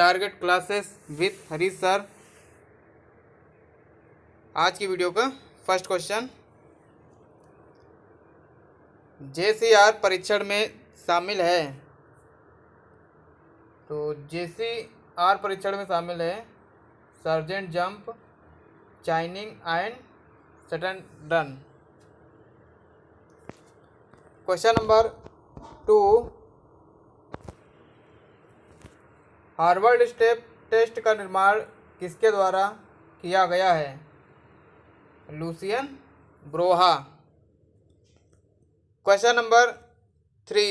target classes with Hari sir आज की video का फर्स्ट क्वेश्चन जेसीआर परीक्षण में शामिल है तो जेसीआर परीक्षण में शामिल है sergeant jump chinning and shuttle run question number two Harvard step test का निर्माण किसके द्वारा किया गया है Lucien Brouha question number three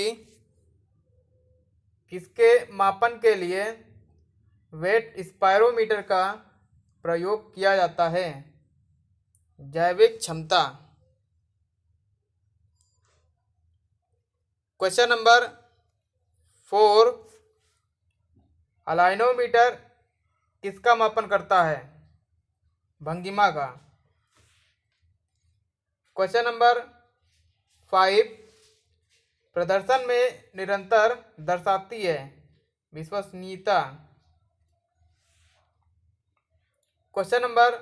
किसके मापन के लिए वेट स्पायरोमीटर का प्रयोग किया जाता है जैविक क्षमता क्वेश्चन नंबर फोर अलाइनोमीटर किसका मापन करता है भंगिमा का क्वेश्चन नंबर फाइव प्रदर्शन में निरंतर दर्शाती है विश्वसनीयता क्वेश्चन नंबर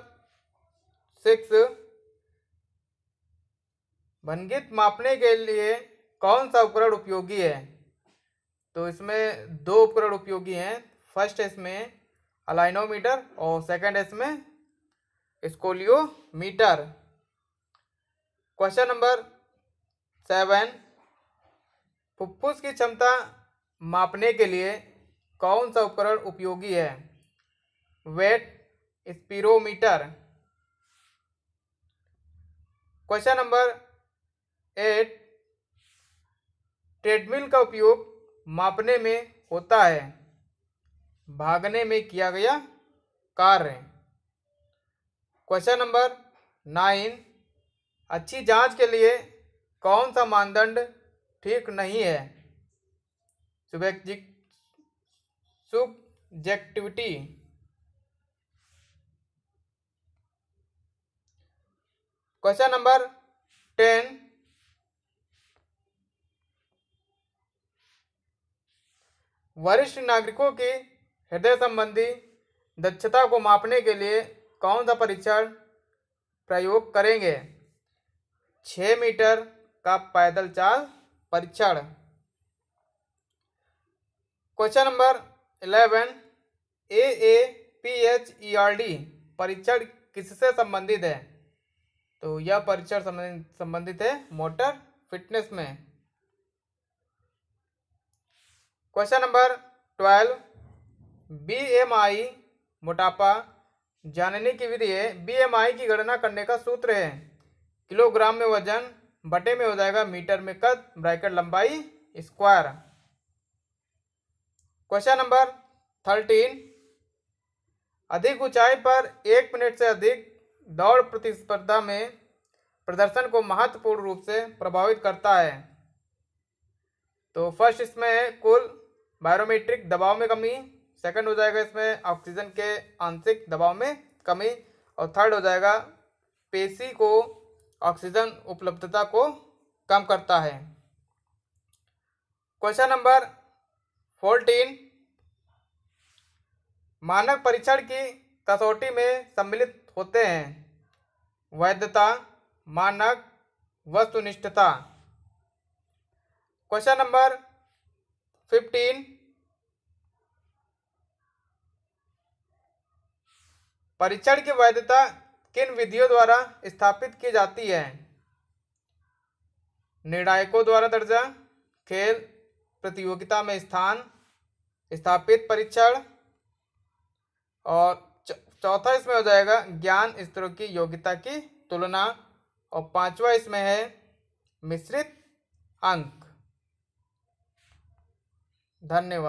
सिक्स भंगित मापने के लिए कौन सा उपकरण उपयोगी है तो इसमें दो उपकरण उपयोगी हैं फर्स्ट इसमें अलाइनोमीटर और सेकंड इसमें स्कोलियोमीटर क्वेश्चन नंबर सेवन फुफ्फुस की क्षमता मापने के लिए कौन सा उपकरण उपयोगी है wet spirometer question number eight treadmill का उपयोग मापने में होता है भागने में किया गया कार्य क्वेश्चन नंबर नाइन अच्छी जांच के लिए कौन सा मानदंड ठीक नहीं है subjectivity subjectivity question number ten वरिष्ठ नागरिकों की हृदय संबंधी दक्षता को मापने के लिए कौन सा परीक्षण प्रयोग करेंगे छ मीटर का पैदल चाल परीक्षण question number eleven A A P H E R D परीक्षण किससे संबंधित है तो यह परीक्षण संबंधित है मोटर फिटनेस में क्वेश्चन नंबर ट्वेल्व बीएमआई मोटापा जानने की विधि है बीएमआई की गणना करने का सूत्र है किलोग्राम में वजन बटे में हो जाएगा मीटर में कद ब्रैकेट लंबाई स्क्वायर क्वेश्चन नंबर थर्टीन अधिक ऊंचाई पर एक मिनट से अधिक दौड़ प्रतिस्पर्धा में प्रदर्शन को महत्वपूर्ण रूप से प्रभावित करता है तो फर्स्ट इसमें है कुल बायोमेट्रिक दबाव में कमी सेकंड हो जाएगा इसमें ऑक्सीजन के आंशिक दबाव में कमी और थर्ड हो जाएगा पेशी को ऑक्सीजन उपलब्धता को कम करता है क्वेश्चन नंबर फोर्टीन मानक परीक्षण की कसौटी में सम्मिलित होते हैं वैधता मानक वस्तुनिष्ठता क्वेश्चन नंबर फिफ्टीन परीक्षण की वैधता किन विधियों द्वारा स्थापित की जाती है निर्णायकों द्वारा दर्जा खेल प्रतियोगिता में स्थान स्थापित परीक्षण और चौथा इसमें हो जाएगा ज्ञान स्तरों की योग्यता की तुलना और पांचवा इसमें है मिश्रित अंक धन्यवाद